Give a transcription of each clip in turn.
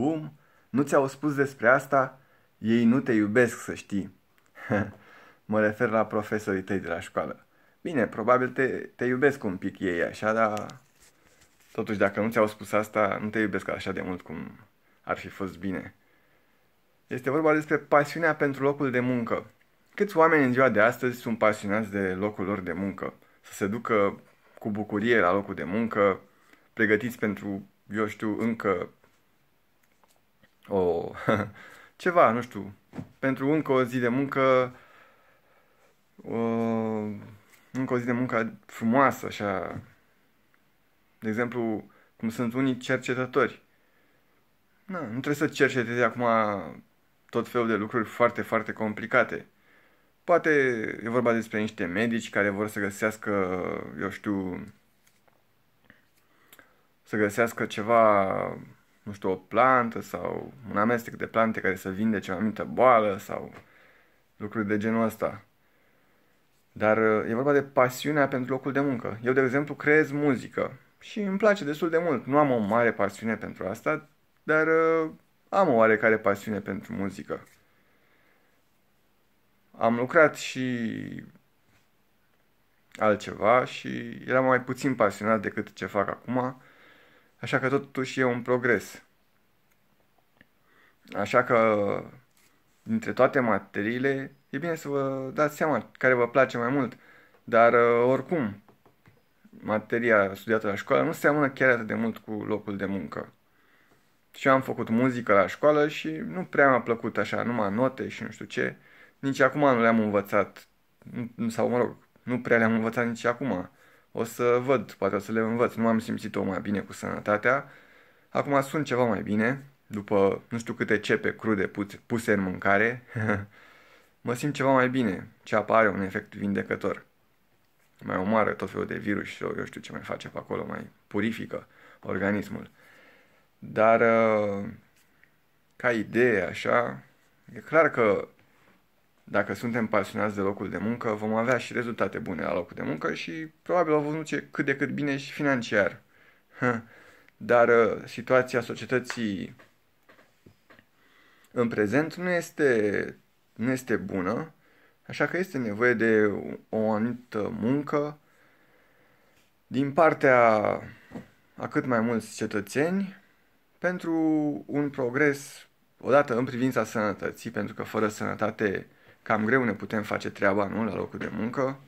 Cum? Nu ți-au spus despre asta? Ei nu te iubesc, să știi. mă refer la profesorii tăi de la școală. Bine, probabil te, te iubesc un pic ei așa, dar... Totuși, dacă nu ți-au spus asta, nu te iubesc așa de mult cum ar fi fost bine. Este vorba despre pasiunea pentru locul de muncă. Câți oameni în ziua de astăzi sunt pasionați de locul lor de muncă? Să se ducă cu bucurie la locul de muncă, pregătiți pentru, eu știu, încă o, oh. ceva, nu știu, pentru încă o zi de muncă, o, uh, încă o zi de muncă frumoasă, așa. De exemplu, cum sunt unii cercetători. Na, nu trebuie să cercetezi acum tot felul de lucruri foarte, foarte complicate. Poate e vorba despre niște medici care vor să găsească, eu știu, să găsească ceva nu știu, o plantă sau un amestec de plante care să vindece o anumită boală sau lucruri de genul ăsta. Dar uh, e vorba de pasiunea pentru locul de muncă. Eu, de exemplu, creez muzică și îmi place destul de mult. Nu am o mare pasiune pentru asta, dar uh, am o oarecare pasiune pentru muzică. Am lucrat și altceva și eram mai puțin pasionat decât ce fac acum Așa că totuși e un progres. Așa că, dintre toate materiile, e bine să vă dați seama care vă place mai mult. Dar, uh, oricum, materia studiată la școală nu seamănă chiar atât de mult cu locul de muncă. Și am făcut muzică la școală și nu prea mi-a plăcut așa, numai note și nu știu ce. Nici acum nu le-am învățat, sau mă rog, nu prea le-am învățat nici acum. O să văd, poate o să le învăț. Nu am simțit-o mai bine cu sănătatea. Acum sunt ceva mai bine, după nu știu câte cepe crude puse în mâncare. mă simt ceva mai bine. Ce apare un efect vindecător. Mai omoară tot felul de virus și eu știu ce mai face pe acolo, mai purifică organismul. Dar uh, ca idee, așa, e clar că dacă suntem pasionați de locul de muncă, vom avea și rezultate bune la locul de muncă și probabil o vom duce cât de cât bine și financiar. Dar ă, situația societății în prezent nu este, nu este bună, așa că este nevoie de o anumită muncă din partea a cât mai mulți cetățeni pentru un progres odată în privința sănătății, pentru că fără sănătate cam greu ne putem face treaba, nu, la locul de muncă,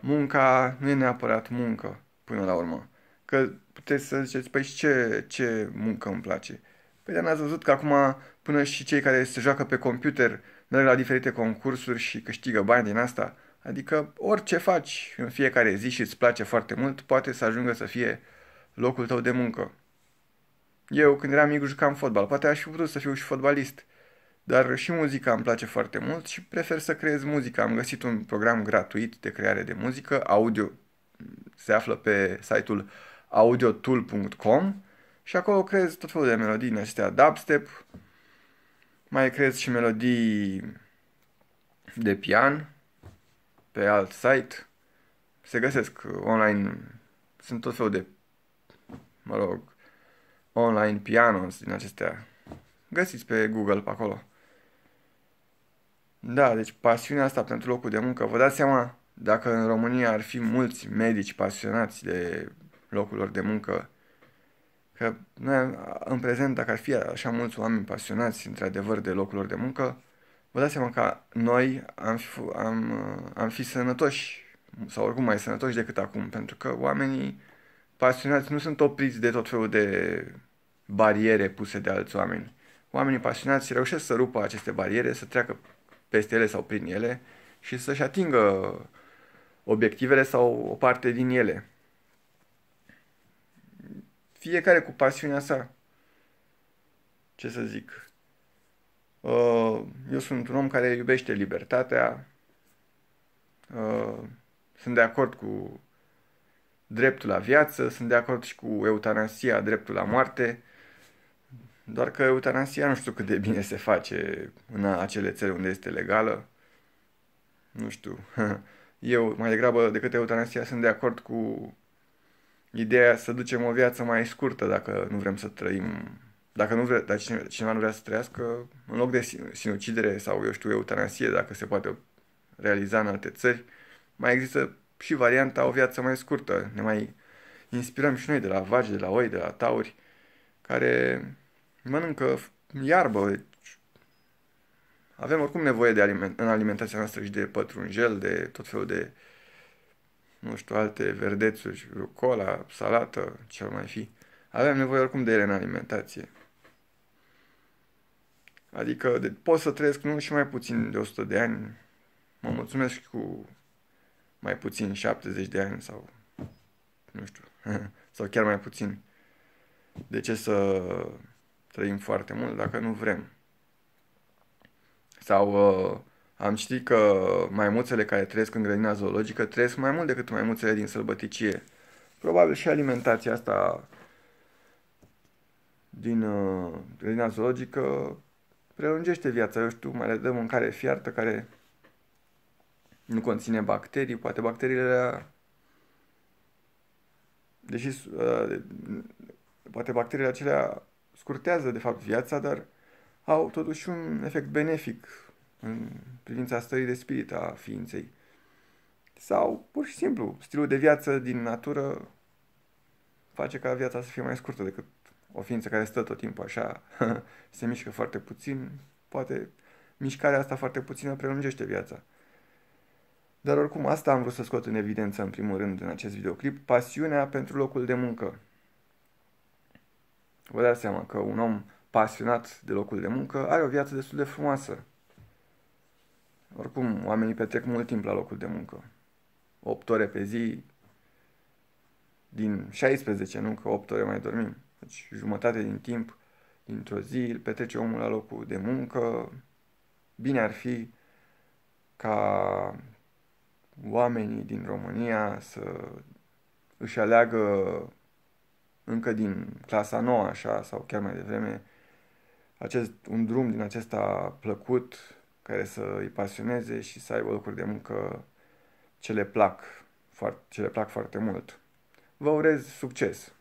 munca nu e neapărat muncă până la urmă. Că puteți să ziceți, păi și ce, ce muncă îmi place? Păi dar n-ați văzut că acum până și cei care se joacă pe computer merg la diferite concursuri și câștigă bani din asta. Adică orice faci în fiecare zi și îți place foarte mult, poate să ajungă să fie locul tău de muncă. Eu, când eram mic, jucam fotbal. Poate aș fi putut să fiu și fotbalist dar și muzica îmi place foarte mult și prefer să creez muzica. Am găsit un program gratuit de creare de muzică, audio, se află pe site-ul audiotool.com și acolo creez tot felul de melodii în astea dubstep, mai creez și melodii de pian pe alt site. Se găsesc online, sunt tot felul de, mă rog, online pianos din acestea. Găsiți pe Google pe acolo. Da, deci pasiunea asta pentru locul de muncă, vă dați seama, dacă în România ar fi mulți medici pasionați de locul lor de muncă, că noi, în prezent, dacă ar fi așa mulți oameni pasionați, într-adevăr, de locul lor de muncă, vă dați seama că noi am fi, am, am fi sănătoși, sau oricum mai sănătoși decât acum, pentru că oamenii pasionați nu sunt opriți de tot felul de bariere puse de alți oameni. Oamenii pasionați reușesc să rupă aceste bariere, să treacă peste ele sau prin ele și să-și atingă obiectivele sau o parte din ele. Fiecare cu pasiunea sa. Ce să zic? Uh, eu sunt un om care iubește libertatea. Uh, sunt de acord cu dreptul la viață, sunt de acord și cu eutanasia, dreptul la moarte doar că eutanasia nu știu cât de bine se face în acele țări unde este legală. Nu știu. Eu, mai degrabă decât eutanasia, sunt de acord cu ideea să ducem o viață mai scurtă dacă nu vrem să trăim. Dacă nu vre, dacă cineva nu vrea să trăiască, în loc de sinucidere sau, eu știu, eutanasie, dacă se poate realiza în alte țări, mai există și varianta o viață mai scurtă. Ne mai inspirăm și noi de la vaci, de la oi, de la tauri, care mănâncă iarbă. Deci avem oricum nevoie de aliment, în alimentația noastră și de pătrunjel, de tot felul de, nu știu, alte verdețuri, rucola, salată, ce mai fi. Avem nevoie oricum de ele în alimentație. Adică de, pot să trăiesc nu și mai puțin de 100 de ani. Mă mulțumesc cu mai puțin 70 de ani sau nu știu, sau chiar mai puțin. De ce să trăim foarte mult dacă nu vrem. Sau uh, am ști că maimuțele care trăiesc în grădina zoologică trăiesc mai mult decât maimuțele din sălbăticie. Probabil și alimentația asta din uh, grădina zoologică prelungește viața, eu știu, mai le dăm mâncare fiartă care nu conține bacterii, poate bacteriile deși uh, poate bacteriile acelea scurtează, de fapt, viața, dar au totuși un efect benefic în privința stării de spirit a ființei. Sau, pur și simplu, stilul de viață din natură face ca viața să fie mai scurtă decât o ființă care stă tot timpul așa, se mișcă foarte puțin, poate mișcarea asta foarte puțină prelungește viața. Dar oricum, asta am vrut să scot în evidență în primul rând în acest videoclip, pasiunea pentru locul de muncă. Vă dați seama că un om pasionat de locul de muncă are o viață destul de frumoasă. Oricum, oamenii petrec mult timp la locul de muncă. 8 ore pe zi, din 16, nu că 8 ore mai dormim. Deci jumătate din timp dintr-o zi îl petrece omul la locul de muncă. Bine ar fi ca oamenii din România să își aleagă încă din clasa nouă, așa, sau chiar mai devreme, acest, un drum din acesta plăcut, care să îi pasioneze și să aibă locuri de muncă ce le plac, foarte, ce le plac foarte mult. Vă urez succes!